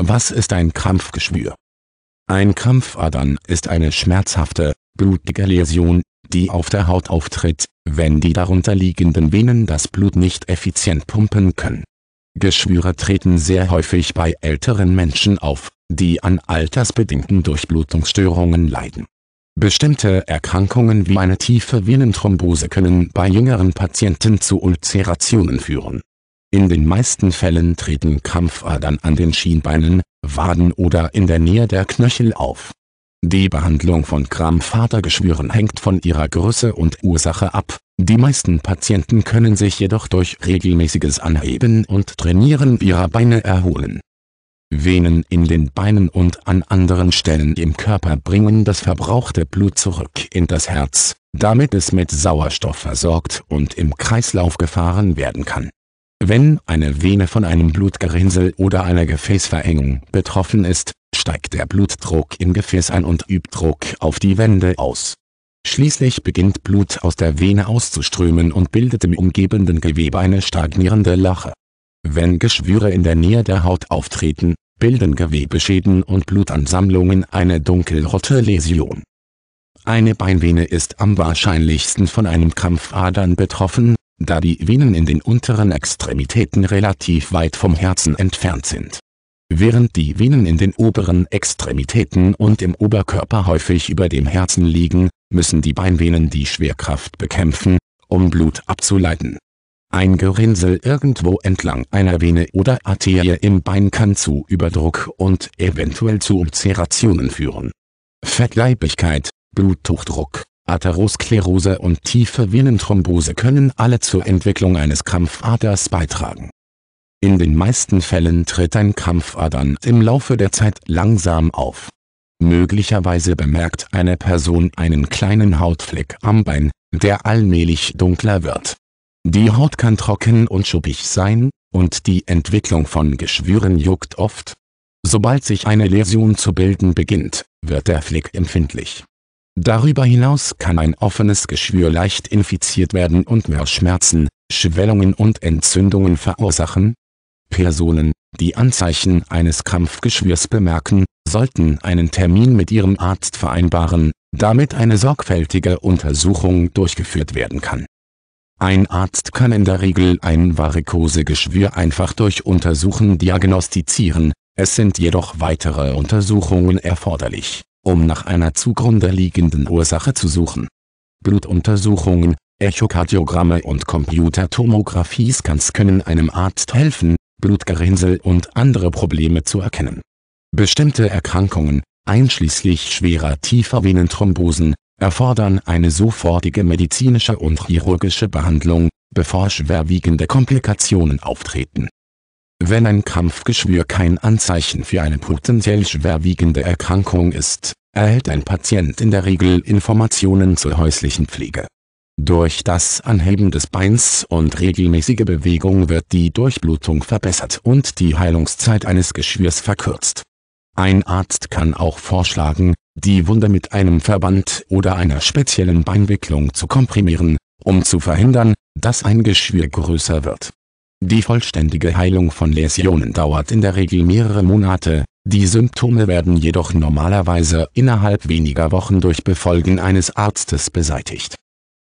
Was ist ein Krampfgeschwür? Ein Krampfadern ist eine schmerzhafte, blutige Läsion, die auf der Haut auftritt, wenn die darunterliegenden Venen das Blut nicht effizient pumpen können. Geschwüre treten sehr häufig bei älteren Menschen auf, die an altersbedingten Durchblutungsstörungen leiden. Bestimmte Erkrankungen wie eine tiefe Venenthrombose können bei jüngeren Patienten zu Ulcerationen führen in den meisten Fällen treten Krampfadern an den Schienbeinen, Waden oder in der Nähe der Knöchel auf. Die Behandlung von Krampfadergeschwüren hängt von ihrer Größe und Ursache ab, die meisten Patienten können sich jedoch durch regelmäßiges Anheben und Trainieren ihrer Beine erholen. Venen in den Beinen und an anderen Stellen im Körper bringen das verbrauchte Blut zurück in das Herz, damit es mit Sauerstoff versorgt und im Kreislauf gefahren werden kann wenn eine Vene von einem Blutgerinnsel oder einer Gefäßverengung betroffen ist, steigt der Blutdruck im Gefäß ein und übt Druck auf die Wände aus. Schließlich beginnt Blut aus der Vene auszuströmen und bildet im umgebenden Gewebe eine stagnierende Lache. Wenn Geschwüre in der Nähe der Haut auftreten, bilden Gewebeschäden und Blutansammlungen eine dunkelrote Läsion. Eine Beinvene ist am wahrscheinlichsten von einem Krampfadern betroffen da die Venen in den unteren Extremitäten relativ weit vom Herzen entfernt sind. Während die Venen in den oberen Extremitäten und im Oberkörper häufig über dem Herzen liegen, müssen die Beinvenen die Schwerkraft bekämpfen, um Blut abzuleiten. Ein Gerinnsel irgendwo entlang einer Vene oder Arterie im Bein kann zu Überdruck und eventuell zu Ulzerationen führen. Fettleibigkeit, Bluthochdruck, Atherosklerose und tiefe Venenthrombose können alle zur Entwicklung eines Kampfaders beitragen. In den meisten Fällen tritt ein Kampfadern im Laufe der Zeit langsam auf. Möglicherweise bemerkt eine Person einen kleinen Hautfleck am Bein, der allmählich dunkler wird. Die Haut kann trocken und schuppig sein, und die Entwicklung von Geschwüren juckt oft. Sobald sich eine Läsion zu bilden beginnt, wird der Fleck empfindlich Darüber hinaus kann ein offenes Geschwür leicht infiziert werden und mehr Schmerzen, Schwellungen und Entzündungen verursachen. Personen, die Anzeichen eines Krampfgeschwürs bemerken, sollten einen Termin mit ihrem Arzt vereinbaren, damit eine sorgfältige Untersuchung durchgeführt werden kann. Ein Arzt kann in der Regel ein Varikosegeschwür einfach durch Untersuchen diagnostizieren, es sind jedoch weitere Untersuchungen erforderlich um nach einer zugrunde liegenden Ursache zu suchen. Blutuntersuchungen, Echokardiogramme und Computertomographie-Scans können einem Arzt helfen, Blutgerinnsel und andere Probleme zu erkennen. Bestimmte Erkrankungen, einschließlich schwerer tiefer Venenthrombosen, erfordern eine sofortige medizinische und chirurgische Behandlung, bevor schwerwiegende Komplikationen auftreten. Wenn ein Krampfgeschwür kein Anzeichen für eine potenziell schwerwiegende Erkrankung ist, erhält ein Patient in der Regel Informationen zur häuslichen Pflege. Durch das Anheben des Beins und regelmäßige Bewegung wird die Durchblutung verbessert und die Heilungszeit eines Geschwürs verkürzt. Ein Arzt kann auch vorschlagen, die Wunde mit einem Verband oder einer speziellen Beinwicklung zu komprimieren, um zu verhindern, dass ein Geschwür größer wird. Die vollständige Heilung von Läsionen dauert in der Regel mehrere Monate, die Symptome werden jedoch normalerweise innerhalb weniger Wochen durch Befolgen eines Arztes beseitigt